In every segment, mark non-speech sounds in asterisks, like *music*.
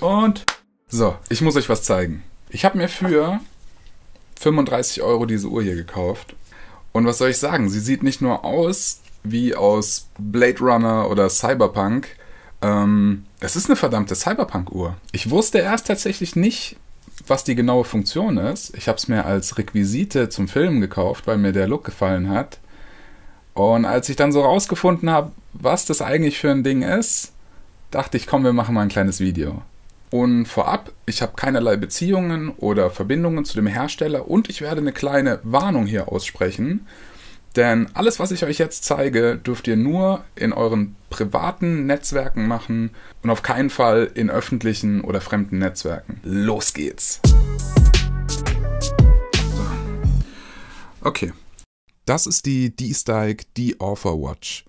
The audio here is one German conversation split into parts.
Und so, ich muss euch was zeigen. Ich habe mir für 35 Euro diese Uhr hier gekauft. Und was soll ich sagen? Sie sieht nicht nur aus wie aus Blade Runner oder Cyberpunk. Ähm, es ist eine verdammte Cyberpunk-Uhr. Ich wusste erst tatsächlich nicht, was die genaue Funktion ist. Ich habe es mir als Requisite zum Film gekauft, weil mir der Look gefallen hat. Und als ich dann so rausgefunden habe, was das eigentlich für ein Ding ist, dachte ich, komm, wir machen mal ein kleines Video. Und vorab, ich habe keinerlei Beziehungen oder Verbindungen zu dem Hersteller und ich werde eine kleine Warnung hier aussprechen. Denn alles, was ich euch jetzt zeige, dürft ihr nur in euren privaten Netzwerken machen und auf keinen Fall in öffentlichen oder fremden Netzwerken. Los geht's! Okay, das ist die D-Stike D-Offer Watch.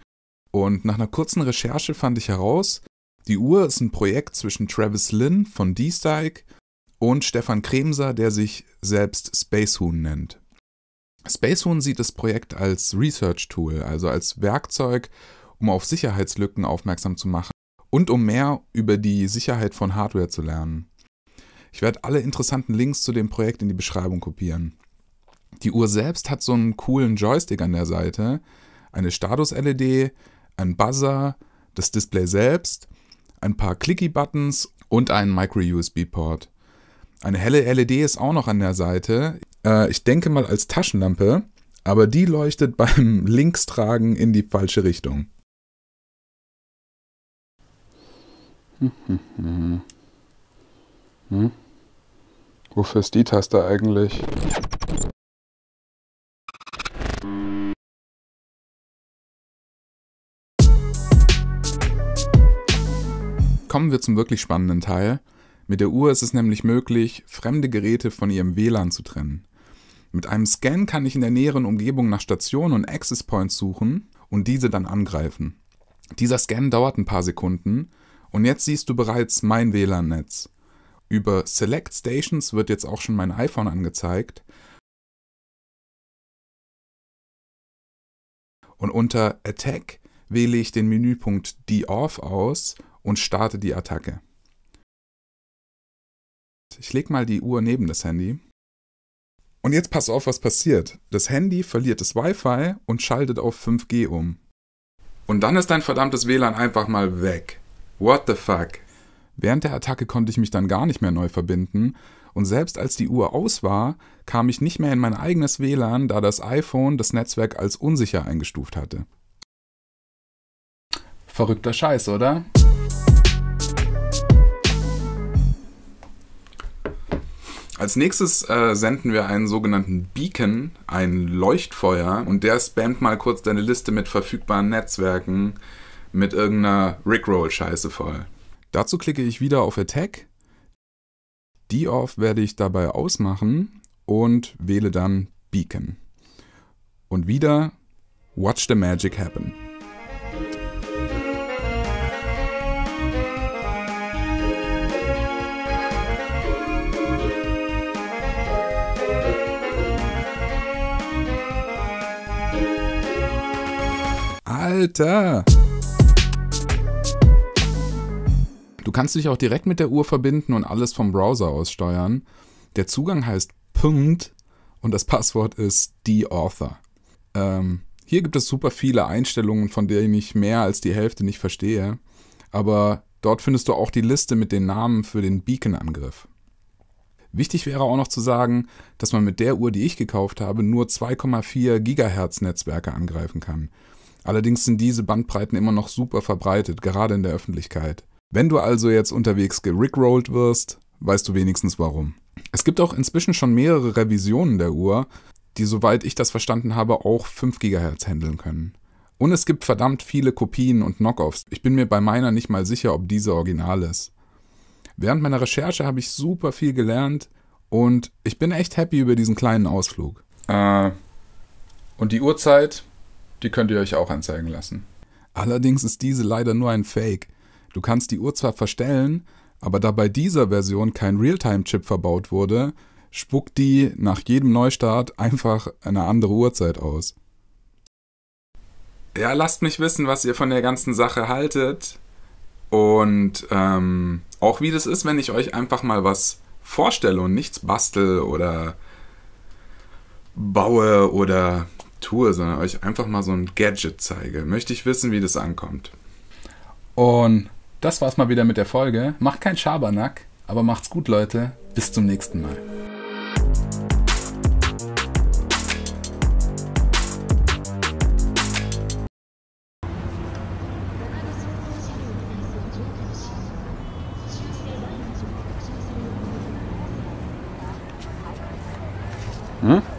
Und nach einer kurzen Recherche fand ich heraus, die Uhr ist ein Projekt zwischen Travis Lynn von D-Stike und Stefan Kremser, der sich selbst Spacehoon nennt. Spacehoon sieht das Projekt als Research-Tool, also als Werkzeug, um auf Sicherheitslücken aufmerksam zu machen und um mehr über die Sicherheit von Hardware zu lernen. Ich werde alle interessanten Links zu dem Projekt in die Beschreibung kopieren. Die Uhr selbst hat so einen coolen Joystick an der Seite, eine Status-LED, ein Buzzer, das Display selbst ein paar Clicky-Buttons und einen Micro-USB-Port. Eine helle LED ist auch noch an der Seite. Äh, ich denke mal als Taschenlampe, aber die leuchtet *laughs* beim Linkstragen in die falsche Richtung. *laughs* Hm? Wofür ist die Taste eigentlich? kommen wir zum wirklich spannenden Teil. Mit der Uhr ist es nämlich möglich, fremde Geräte von ihrem WLAN zu trennen. Mit einem Scan kann ich in der näheren Umgebung nach Stationen und Access Points suchen und diese dann angreifen. Dieser Scan dauert ein paar Sekunden und jetzt siehst du bereits mein WLAN-Netz. Über Select Stations wird jetzt auch schon mein iPhone angezeigt. Und unter Attack wähle ich den Menüpunkt D-Off aus und starte die Attacke. Ich lege mal die Uhr neben das Handy. Und jetzt pass auf, was passiert. Das Handy verliert das Wi-Fi und schaltet auf 5G um. Und dann ist dein verdammtes WLAN einfach mal weg. What the fuck? Während der Attacke konnte ich mich dann gar nicht mehr neu verbinden und selbst als die Uhr aus war, kam ich nicht mehr in mein eigenes WLAN, da das iPhone das Netzwerk als unsicher eingestuft hatte. Verrückter Scheiß, oder? Als nächstes äh, senden wir einen sogenannten Beacon, ein Leuchtfeuer, und der spammt mal kurz deine Liste mit verfügbaren Netzwerken mit irgendeiner Rickroll-Scheiße voll. Dazu klicke ich wieder auf Attack. Die Off werde ich dabei ausmachen und wähle dann Beacon. Und wieder Watch the Magic Happen. Alter! Du kannst dich auch direkt mit der Uhr verbinden und alles vom Browser aus steuern. Der Zugang heißt Punkt und das Passwort ist The Author. Ähm, hier gibt es super viele Einstellungen, von denen ich mehr als die Hälfte nicht verstehe. Aber dort findest du auch die Liste mit den Namen für den Beacon-Angriff. Wichtig wäre auch noch zu sagen, dass man mit der Uhr, die ich gekauft habe, nur 2,4 GHz Netzwerke angreifen kann. Allerdings sind diese Bandbreiten immer noch super verbreitet, gerade in der Öffentlichkeit. Wenn du also jetzt unterwegs gerickrollt wirst, weißt du wenigstens warum. Es gibt auch inzwischen schon mehrere Revisionen der Uhr, die, soweit ich das verstanden habe, auch 5 GHz handeln können. Und es gibt verdammt viele Kopien und Knockoffs. Ich bin mir bei meiner nicht mal sicher, ob diese original ist. Während meiner Recherche habe ich super viel gelernt und ich bin echt happy über diesen kleinen Ausflug. Äh, und die Uhrzeit, die könnt ihr euch auch anzeigen lassen. Allerdings ist diese leider nur ein Fake. Du kannst die Uhr zwar verstellen, aber da bei dieser Version kein Realtime-Chip verbaut wurde, spuckt die nach jedem Neustart einfach eine andere Uhrzeit aus. Ja, lasst mich wissen, was ihr von der ganzen Sache haltet. Und ähm, auch wie das ist, wenn ich euch einfach mal was vorstelle und nichts bastel oder baue oder tue, sondern euch einfach mal so ein Gadget zeige. Möchte ich wissen, wie das ankommt. Und das war's mal wieder mit der Folge. Macht keinen Schabernack, aber macht's gut, Leute. Bis zum nächsten Mal. Hm?